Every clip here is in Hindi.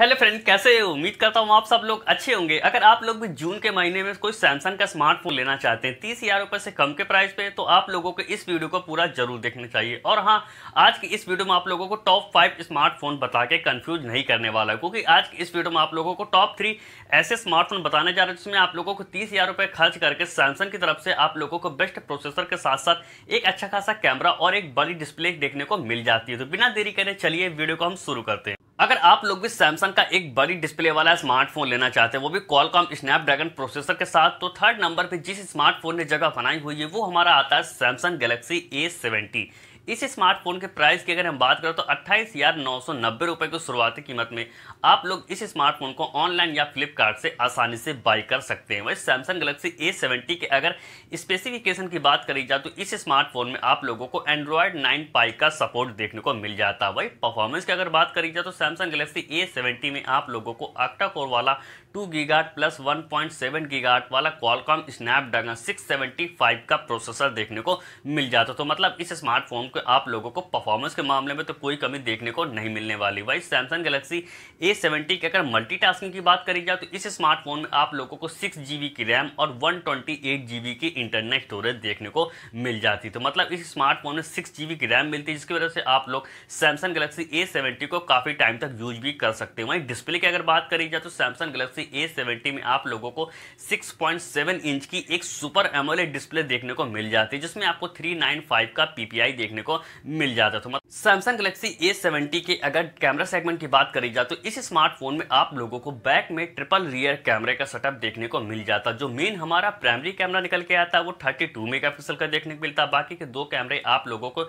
हेलो फ्रेंड कैसे हो उम्मीद करता हूँ आप सब लोग अच्छे होंगे अगर आप लोग भी जून के महीने में कोई सैमसंग का स्मार्टफोन लेना चाहते हैं तीस हज़ार रुपये से कम के प्राइस पे तो आप लोगों को इस वीडियो को पूरा जरूर देखना चाहिए और हाँ आज की इस वीडियो में आप लोगों को टॉप फाइव स्मार्टफोन बता के कन्फ्यूज नहीं करने वाला है क्योंकि आज की इस वीडियो में आप लोगों को टॉप थ्री ऐसे स्मार्टफोन बताने जा रहे हैं जिसमें आप लोगों को तीस हज़ार खर्च करके सैमसंग की तरफ से आप लोगों को बेस्ट प्रोसेसर के साथ साथ एक अच्छा खासा कैमरा और एक बड़ी डिस्प्ले देखने को मिल जाती है तो बिना देरी करें चलिए वीडियो को हम शुरू करते हैं अगर आप लोग भी सैमसंग का एक बड़ी डिस्प्ले वाला स्मार्टफोन लेना चाहते हैं वो भी कॉलकॉम स्नैपड्रैगन प्रोसेसर के साथ तो थर्ड नंबर पे जिस स्मार्टफोन ने जगह बनाई हुई है वो हमारा आता है सैमसंग गैलेक्सी ए सेवेंटी इस स्मार्टफोन के प्राइस की अगर हम बात करें तो अट्ठाईस हज़ार नौ सौ नब्बे रुपए की शुरुआती कीमत में आप लोग इस स्मार्टफोन को ऑनलाइन या फ्लिपकार्ट से आसानी से बाई कर सकते हैं वही सैमसंग गलेक्सी ए सेवेंटी के अगर स्पेसिफिकेशन की बात करी जाए तो इस स्मार्टफोन में आप लोगों को एंड्रॉयड नाइन पाई का सपोर्ट देखने को मिल जाता है वही परफॉर्मेंस की अगर बात करी जाए तो सैमसंग गलेक्सी ए सेवेंटी में आप लोगों को आक्टा कोर वाला टू गीगाट प्लस वन पॉइंट सेवन गीगाट वाला Qualcomm Snapdragon six seventy five का प्रोसेसर देखने को मिल जाता तो मतलब इस स्मार्टफोन के आप लोगों को परफॉर्मेंस के मामले में तो कोई कमी देखने को नहीं मिलने वाली वही सैमसंग गलेक्सी ए सेवेंटी की अगर मल्टीटास्किंग की बात करी जाए तो इस स्मार्टफोन में आप लोगों को सिक्स जीबी की रैम और वन ट्वेंटी एट जीबी की इंटरनेट स्टोरेज देखने को मिल जाती तो मतलब इस स्मार्टफोन में सिक्स जीबी की रैम मिलती है जिसकी वजह से आप लोग सैमसंग गलेक्सी ए सेवेंटी को काफ़ी टाइम तक यूज भी कर सकते हैं वहीं डिस्प्ले की अगर बात करी जाए तो सैमसंग गलेक्सी ए सेवेंटी में आप लोगों को 6.7 इंच की एक सुपर एमोले डिस्प्ले देखने को मिल जाती है जिसमें आपको 395 का पीपीआई देखने को मिल जाता था तो मतलब सैमसंग गलेक्सी ए सेवेंटी के अगर कैमरा सेगमेंट की बात करी जाए तो इस स्मार्टफोन में आप लोगों को बैक में ट्रिपल रियर कैमरे का सेटअप देखने को मिल जाता जो मेन हमारा प्राइमरी कैमरा निकल के आता है वो 32 मेगापिक्सल का देखने को मिलता बाकी के दो कैमरे आप लोगों को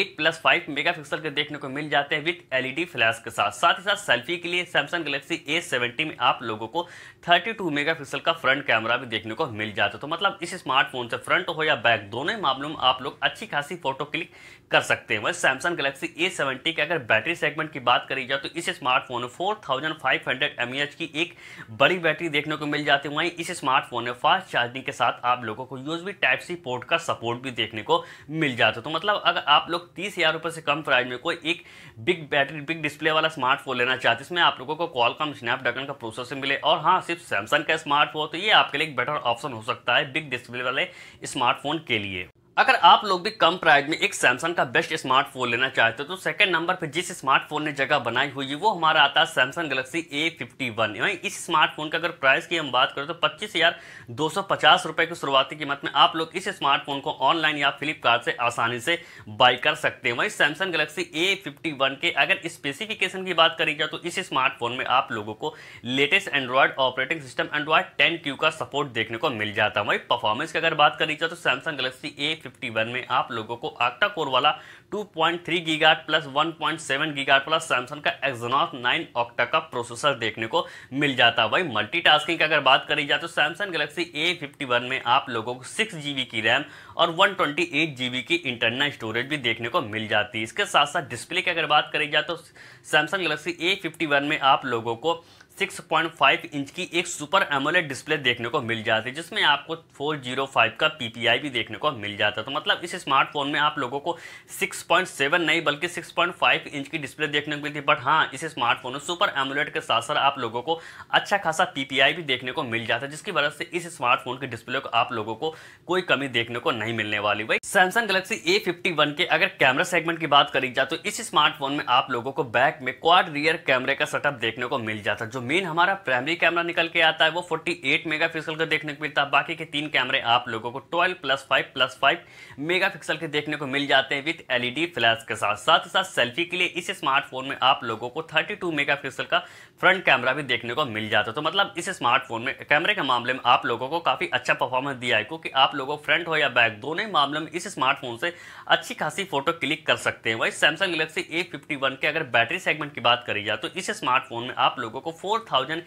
eight plus five mega pixel के देखने को मिल जाते हैं विथ एलईडी फ्लैश के साथ साथ ही साथ सेल्फी के लिए सैमसंग गलेक्सी ए में आप लोगों को 32 मेगापिक्सल का फ्रंट कैमरा भी देखने को मिल जाता है तो मतलब इस स्मार्टफोन से फ्रंट हो या बैक दोनों ही मामलों में आप लोग अच्छी खासी फोटो क्लिक कर सकते हैं वह सैमसंग गैलेक्सी ए सेवेंटी के अगर बैटरी सेगमेंट की बात करी जाए तो इस स्मार्टफोन में four thousand five hundred M H की एक बड़ी बैटरी देखने को मिल जाती है वहीं इस स्मार्टफोन में फास्ट चार्जिंग के साथ आप लोगों को यूज भी टाइप सी पोर्ट का सपोर्ट भी देखने को मिल जाता है तो मतलब अगर आप लोग तीस हज़ार रुपये से कम प्राइस में कोई एक बिग बैटरी बिग डिस्प्ले वाला स्मार्टफोन लेना चाहते हैं इसमें आप लोगों को कॉलकॉम स्नैपड्रैगन का प्रोसेसर मिले और हाँ सिर्फ सैमसंग का स्मार्टफोन तो ये आपके लिए एक बेटर ऑप्शन हो सकता है बिग डिस्प्ले वाले स्मार्टफोन के लिए अगर आप लोग भी कम प्राइस में एक सैमसंग का बेस्ट स्मार्टफोन लेना चाहते हो तो सेकंड नंबर पर जिस स्मार्टफोन ने जगह बनाई हुई है वो हमारा आता है Samsung Galaxy A fifty one इस स्मार्टफोन का अगर प्राइस की हम बात करें तो पच्चीस हजार दो सौ पचास रुपए की शुरुआती कीमत में आप लोग इस स्मार्टफोन को ऑनलाइन या फ्लिपकार्ट से आसानी से बाई कर सकते हैं वहीं Samsung Galaxy A fifty one के अगर स्पेसिफिकेशन की बात करी जाए तो इस स्मार्टफोन में आप लोगों को latest Android operating system Android ten Q का सपोर्ट देखने को मिल जाता है वहीं परफॉर्मेंस की अगर बात करी जाए तो सैमसंग गलेक्सी ए 51 में आप लोगों को आक्टा कोर वाला 2.3 पॉइंट गीगाट प्लस 1.7 पॉइंट गीगाट प्लस सैमसंग का एक्जनॉस 9 ऑक्टा का प्रोसेसर देखने को मिल जाता है वही मल्टीटास्किंग की अगर बात करी जाए तो सैमसंग गैलेक्सी ए में आप लोगों को सिक्स की रैम और 128 जीबी की इंटरनल स्टोरेज भी देखने को मिल जाती है इसके साथ साथ डिस्प्ले की अगर बात करी जाए तो सैमसंग गलेक्सी ए में आप लोगों को 6.5 इंच की एक सुपर एमोलेड डिस्प्ले देखने को मिल जाती है जिसमें आपको 405 का पीपीआई भी देखने को मिल जाता है तो मतलब इस स्मार्टफोन में आप लोगों को 6.7 नहीं बल्कि 6.5 इंच की डिस्प्ले देखने को मिलती है बट हाँ इस स्मार्टफोन में सुपर एमोलेड के साथ साथ आप लोगों को अच्छा खासा पीपीआई भी देखने को मिल जाता है जिसकी वजह से इस स्मार्टफोन के डिस्प्ले को आप लोगों को कोई कमी देखने को नहीं नहीं मिलने वाली भाई Samsung Galaxy A fifty one के अगर कैमरा सेगमेंट की बात करी जाए तो इस स्मार्टफोन में आप लोगों को बैक में क्वाड रियर कैमरे का सेटअप देखने को मिल जाता है जो मेन हमारा प्राइमरी कैमरा निकल के आता है वो फोर्टी एट मेगा पिक्सल का देखने को मिलता है बाकी के तीन कैमरे आप लोगों को twelve plus five plus five mega pixel के देखने को मिल जाते हैं विथ एलईडी फ्लैश के साथ साथ साथ सेल्फी के लिए इस स्मार्टफोन में आप लोगों को थर्टी टू मेगा पिक्सल का फ्रंट कैमरा भी देखने को मिल जाता है तो मतलब इस स्मार्टफोन में कैमरे के मामले में आप लोगों को काफी अच्छा परफॉर्मेंस दिया है क्योंकि आप लोगों फ्रंट हो या बैक तक दोनों ही मामले में इस स्मार्टफोन से अच्छी खासी फोटो क्लिक कर सकते हैं वही Samsung Galaxy A fifty one के अगर बैटरी सेगमेंट की बात करी जाए तो इस स्मार्टफोन में आप लोगों को फोर थाउजेंड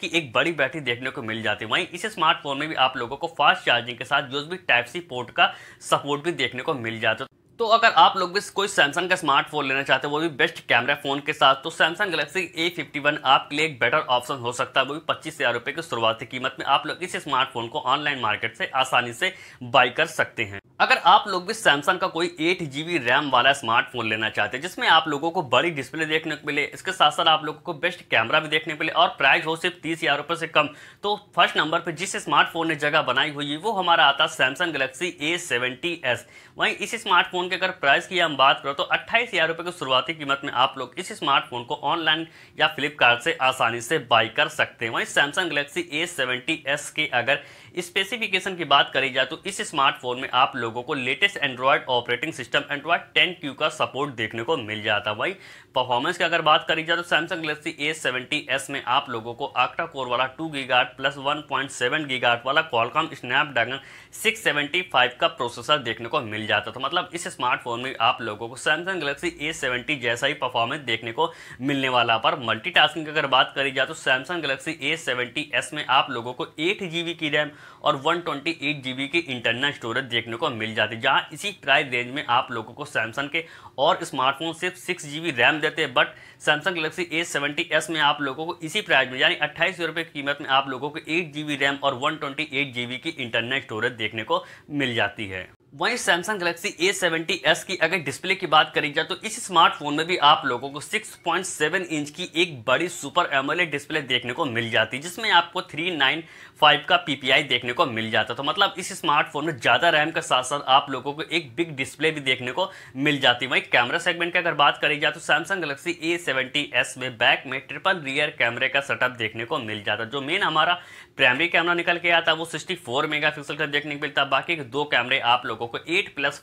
की एक बड़ी बैटरी देखने को मिल जाती है वहीं इस स्मार्टफोन में भी आप लोगों को फास्ट चार्जिंग के साथ भी टाइप सी पोर्ट का सपोर्ट भी देखने को मिल जाता है तो अगर आप लोग भी कोई सैमसंग का स्मार्टफोन लेना चाहते हैं वो भी बेस्ट कैमरा फोन के साथ तो Samsung Galaxy A fifty one आपके लिए एक बेटर ऑप्शन हो सकता है वो भी पच्चीस हज़ार रुपए की शुरुआती कीमत में आप लोग इस स्मार्टफोन को ऑनलाइन मार्केट से आसानी से बाई कर सकते हैं अगर आप लोग भी सैमसंग का कोई एट जी रैम वाला स्मार्टफोन लेना चाहते हैं जिसमें आप लोगों को बड़ी डिस्प्ले देखने को मिले इसके साथ साथ आप लोगों को बेस्ट कैमरा भी देखने को मिले और प्राइस हो सिर्फ तीस हज़ार रुपए से कम तो फर्स्ट नंबर पर जिस स्मार्टफोन ने जगह बनाई हुई है वो हमारा आता है Samsung Galaxy A seventy S वहीं इस स्मार्टफोन स्मार्टफोन के अगर प्राइस की हम बात करें तो अट्ठाईस हज़ार रुपये की शुरुआती कीमत में आप लोग इस स्मार्टफोन को ऑनलाइन या फ्लिपकार्ट से आसानी से बाई कर सकते हैं वहीं Samsung Galaxy A seventy S के अगर स्पेसिफिकेशन की बात करी जाए तो इस स्मार्टफोन में आप लोगों को latest Android operating system Android ten Q का सपोर्ट देखने को मिल जाता है वही परफॉर्मेंस की अगर बात करी जाए तो Samsung Galaxy A seventy S में आप लोगों को आक्टा कोर वाला टू गीगाट प्लस वन पॉइंट सेवन गार्ड वाला Qualcomm Snapdragon six seventy five का प्रोसेसर देखने को मिल जाता था मतलब इस स्मार्टफोन में आप लोगों को सैमसंग गलेक्सी ए सेवेंटी जैसा ही परफॉर्मेंस देखने को मिलने वाला पर मल्टीटास्किंग की अगर बात करी जाए तो Samsung Galaxy A seventy S में आप लोगों को एट जीबी की रैम और 128 जीबी की इंटरनल स्टोरेज देखने को मिल जाती है जहाँ इसी प्राइस रेंज में आप लोगों को सैमसंग के और स्मार्टफोन सिर्फ सिक्स जी रैम देते हैं but Samsung Galaxy A seventy S में आप लोगों को इसी प्राइस में यानी अट्ठाईस सौ रुपये कीमत में आप लोगों को एट जी रैम और वन ट्वेंटी एट जी की इंटरनल स्टोरेज देखने को मिल जाती है वहीं सैमसंग गैलेक्सी A70s की अगर डिस्प्ले की बात करी जाए तो इस स्मार्टफोन में भी आप लोगों को 6.7 इंच की एक बड़ी सुपर एमोलेड डिस्प्ले देखने को मिल जाती है जिसमें आपको 395 का पीपीआई देखने को मिल जाता है तो मतलब इस स्मार्टफोन में ज़्यादा रैम के साथ साथ आप लोगों को एक बिग डिस्प्ले भी देखने को मिल जाती है वहीं कैमरा सेगमेंट की अगर बात करी जाए तो सैमसंग गलेक्सी ए में बैक में ट्रिपल रियर कैमरे का सेटअप देखने को मिल जाता जो मेन हमारा प्राइमरी कैमरा निकल के आता है वो 64 पिक्सल का देखने को मिलता बाकी दो कैमरे आप लोगों को 8 प्लस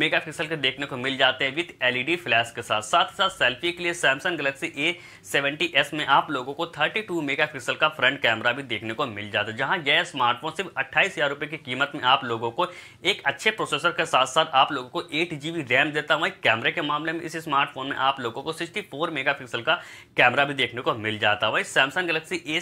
मेगा पिक्सल के देखने को मिल जाते हैं विथ एलईडी फ्लैश के साथ साथ साथ सेल्फी के लिए सैमसंग गलेक्सी ए सेवेंटी में आप लोगों को थर्टी टू मेगा का फ्रंट कैमरा भी देखने को मिल जाता है जहाँ यह स्मार्टफोन सिर्फ अट्ठाईस हज़ार की कीमत में आप लोगों को एक अच्छे प्रोसेसर के साथ साथ आप लोगों को एट जी रैम देता वहीं कैमरे के मामले में इस स्मार्टफोन में आप लोगों को सिक्सटी फोर का कैमरा भी देखने को मिल जाता है वही सैमसंग गलेक्सी ए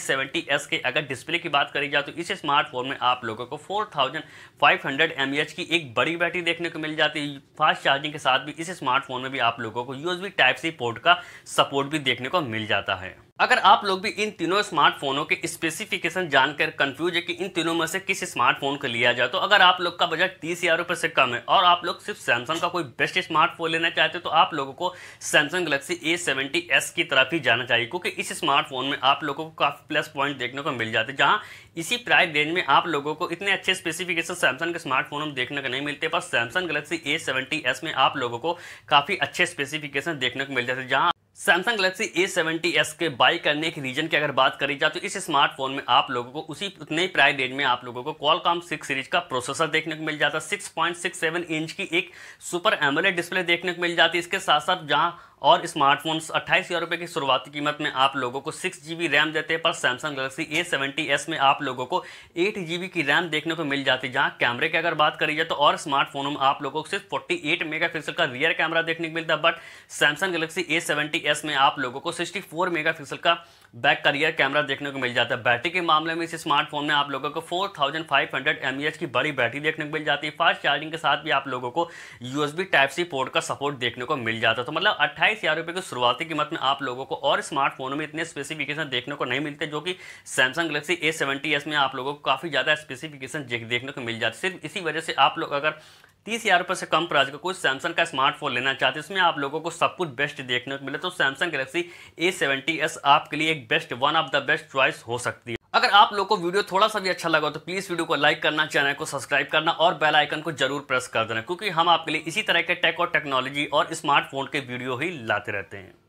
के अगर डिस्प्ले डिस्प्ले की बात करी जाए तो इस स्मार्टफोन में आप लोगों को 4500 थाउजेंड की एक बड़ी बैटरी देखने को मिल जाती है फास्ट चार्जिंग के साथ भी इस स्मार्टफोन में भी आप लोगों को यूएसबी टाइप सी पोर्ट का सपोर्ट भी देखने को मिल जाता है अगर आप लोग भी इन तीनों स्मार्टफोनों के स्पेसिफिकेशन जानकर कंफ्यूज है कि इन तीनों में से किस स्मार्टफोन को लिया जाए तो अगर आप लोग का बजट तीस हज़ार रुपये से कम है और आप लोग सिर्फ सैमसंग का कोई बेस्ट स्मार्टफोन लेना चाहते हो तो आप लोगों को Samsung Galaxy A seventy S की तरफ ही जाना चाहिए क्योंकि इस स्मार्टफोन में आप लोगों को काफ़ी प्लस पॉइंट देखने को मिल जाते हैं जहाँ इसी प्राइस रेंज में आप लोगों को इतने अच्छे स्पेसिफिकेशन सैमसंग के स्मार्टफोन में देखने को नहीं मिलते पर Samsung Galaxy A seventy S में आप लोगों को काफ़ी अच्छे स्पेसिफिकेशन देखने को मिल जाते हैं जहाँ Samsung Galaxy A seventy S के बाई करने के रीजन की अगर बात करी जाए तो इस स्मार्टफोन में आप लोगों को उसी उतने प्राइस रेंज में आप लोगों को कॉम सिक्स सीरीज का प्रोसेसर देखने को मिल जाता है six point six seven inch की एक सुपर एमोलेड डिस्प्ले देखने को मिल जाती है इसके साथ साथ जहाँ और स्मार्टफोन्स अट्ठाईस हज़ार रुपये की शुरुआती कीमत में आप लोगों को सिक्स जी रैम देते हैं पर Samsung Galaxy A seventy S में आप लोगों को एट जी की रैम देखने को मिल जाती है जहाँ कैमरे की अगर बात करी जाए तो और स्मार्टफोनों में आप लोगों को सिर्फ फोर्टी एट मेगा पिक्सल का रियर कैमरा देखने को मिलता है but Samsung Galaxy A seventy S में आप लोगों को सिक्सटी फोर मेगा पिक्सल का बैक का रियर कैमरा देखने को मिल जाता है बैटरी के मामले में इस स्मार्टफोन में आप लोगों को four thousand five hundred M की बड़ी बैटरी देखने को मिल जाती है फास्ट चार्जिंग के साथ भी आप लोगों को यूएसबी टाइप सी पोर्ट का सपोर्ट देखने को मिल जाता है तो मतलब अट्ठाईस बाईस हज़ार रुपये की शुरुआती कीमत में आप लोगों को और स्मार्टफोनों में इतने स्पेसिफिकेशन देखने को नहीं मिलते जो कि Samsung Galaxy A seventy S में आप लोगों को काफ़ी ज़्यादा स्पेसिफिकेशन देखने को मिल जाते सिर्फ इसी वजह से आप लोग अगर तीस हज़ार रुपये से कम प्राइस का कोई सैमसंग का स्मार्टफोन लेना चाहते हैं इसमें आप लोगों को सब कुछ बेस्ट देखने को मिले तो Samsung Galaxy A seventy S आपके लिए एक best one of the best choice हो सकती है अगर आप लोग को वीडियो थोड़ा सा भी अच्छा लगा तो प्लीज़ वीडियो को लाइक करना चैनल को सब्सक्राइब करना और बेल आइकन को जरूर प्रेस कर देना क्योंकि हम आपके लिए इसी तरह के टेक और टेक्नोलॉजी और स्मार्टफोन के वीडियो ही लाते रहते हैं